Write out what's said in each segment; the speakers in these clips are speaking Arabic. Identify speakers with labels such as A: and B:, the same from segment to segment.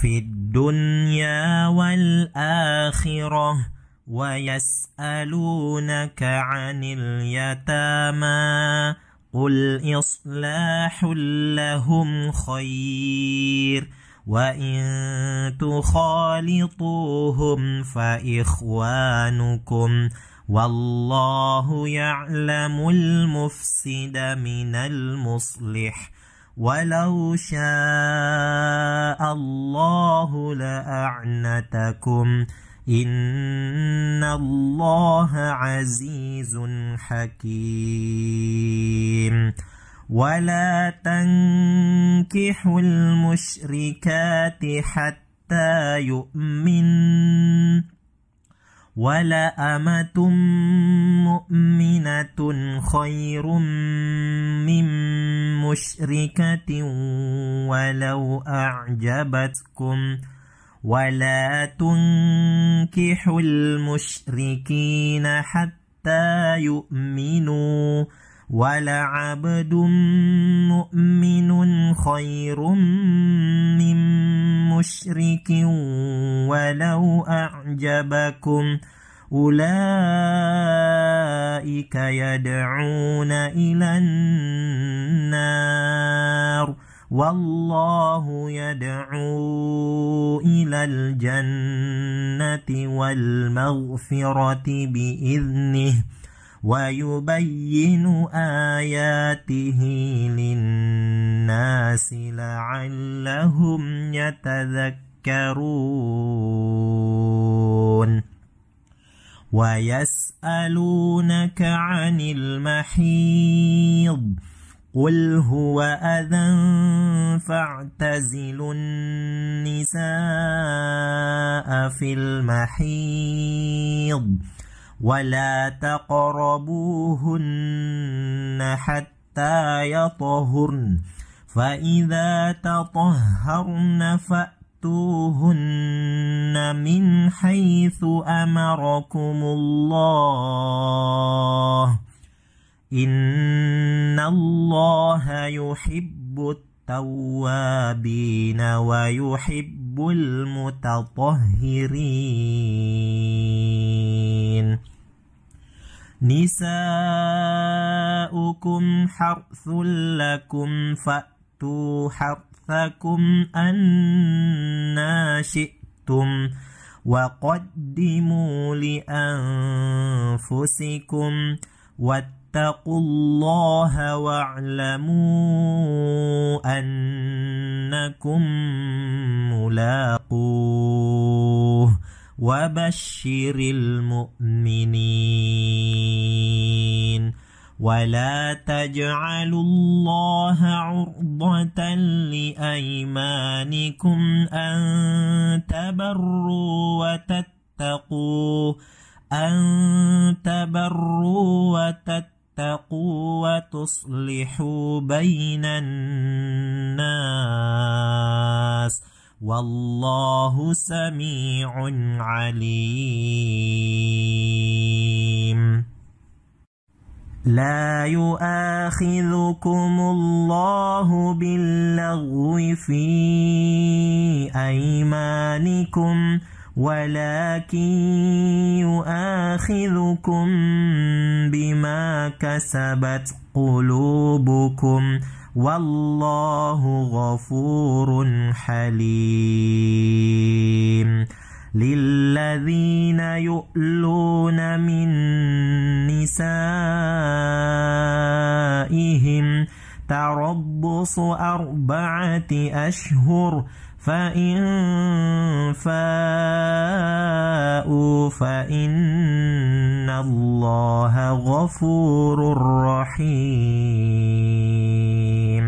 A: في الدنيا والآخرة ويسألونك عن اليتامى قل إصلاح لهم خير وإن تخالطوهم فإخوانكم والله يعلم المفسد من المصلح ولو شاء الله لأعنتكم إن الله عزيز حكيم ولا تنكحوا المشركات حتى يؤمنوا ولأمة مؤمنة خير من مشركة ولو أعجبتكم ولا تنكحوا المشركين حتى يؤمنوا ولعبد مؤمن خير من مشرك ولو أعجبكم أولئك يدعون إلى النار والله يدعو إلى الجنة والمغفرة بإذنه ويبين آياته للناس لعلهم يتذكرون ويسألونك عن المحيض قل هو أذى فاعتزلوا النساء في المحيض ولا تقربوهن حتى يطهرن فإذا تطهرن فأتوهن من حيث أمركم الله إن الله يحب التوابين ويحب المتطهرين نساؤكم حرث لكم فأتوا حرثكم أنا شئتم وقدموا لأنفسكم واتقوا اتقوا الله واعلموا أنكم ملاقوه وبشر المؤمنين ولا تجعلوا الله عرضة لأيمانكم أن تبروا وتتقوا أن تبروا وتتقوا تتقوا وتصلحوا بين الناس والله سميع عليم لا يؤاخذكم الله باللغو في أيمانكم ولكن يؤاخذكم بما كسبت قلوبكم والله غفور حليم للذين يؤلون من نسائهم تربص أربعة أشهر فإن فاءوا فإن الله غفور رحيم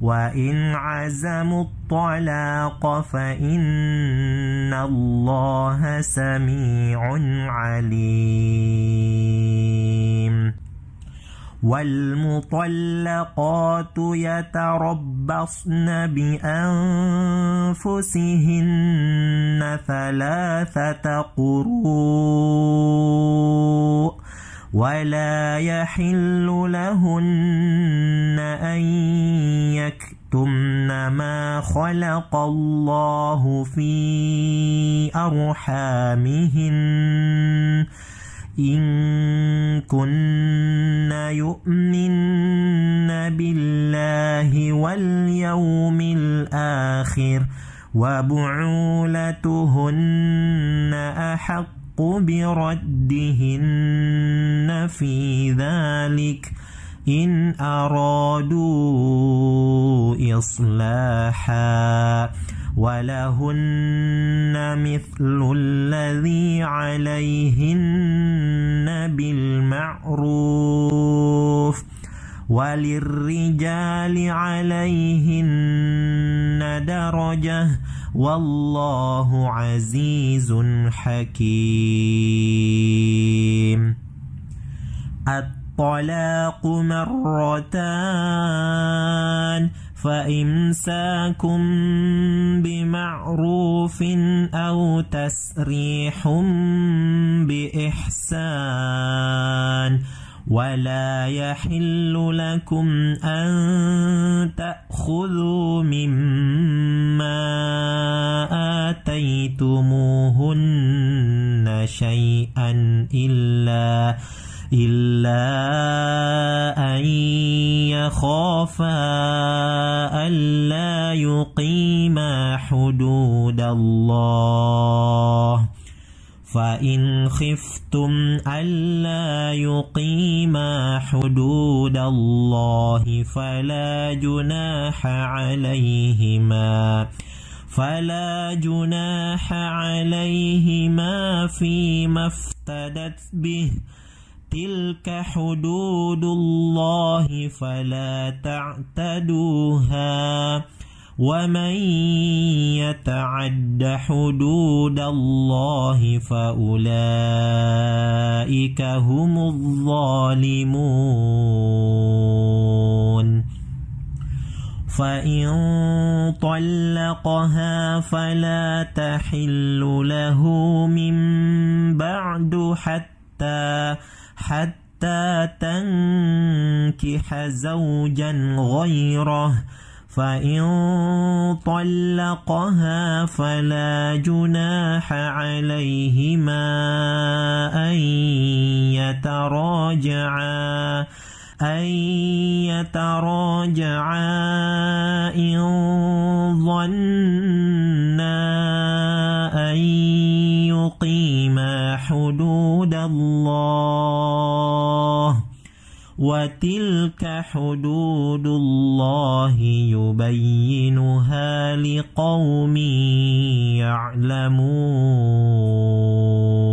A: وإن عزموا الطلاق فإن الله سميع عليم والمطلقات يتربصن بأنفسهن ثلاثة قروء ولا يحل لهن أن يكتمن ما خلق الله في أرحامهن إن كن يؤمن بالله واليوم الآخر وبعولتهن أحق بردهن في ذلك إن أرادوا إصلاحا ولهن مثل الذي عليهن بالمعروف وللرجال عليهن درجة والله عزيز حكيم الطلاق مرتان فإمساكم بمعروف أو تسريح بإحسان ولا يحل لكم أن تأخذوا مما آتيتموهن شيئا إلا إلا أن يخافا ألا يقيما حدود الله فإن خفتم ألا يقيما حدود الله فلا جناح عليهما فلا جناح عليهما فيما افتدت به تلك حدود الله فلا تعتدوها ومن يتعد حدود الله فأولئك هم الظالمون فإن طلقها فلا تحل له من بعد حتى حتى تنكح زوجا غيره فإن طلقها فلا جناح عليهما أن يتراجعا أن يتراجعا إن ظنا أن يقيم حدود الله وتلك حدود الله يبينها لقوم يعلمون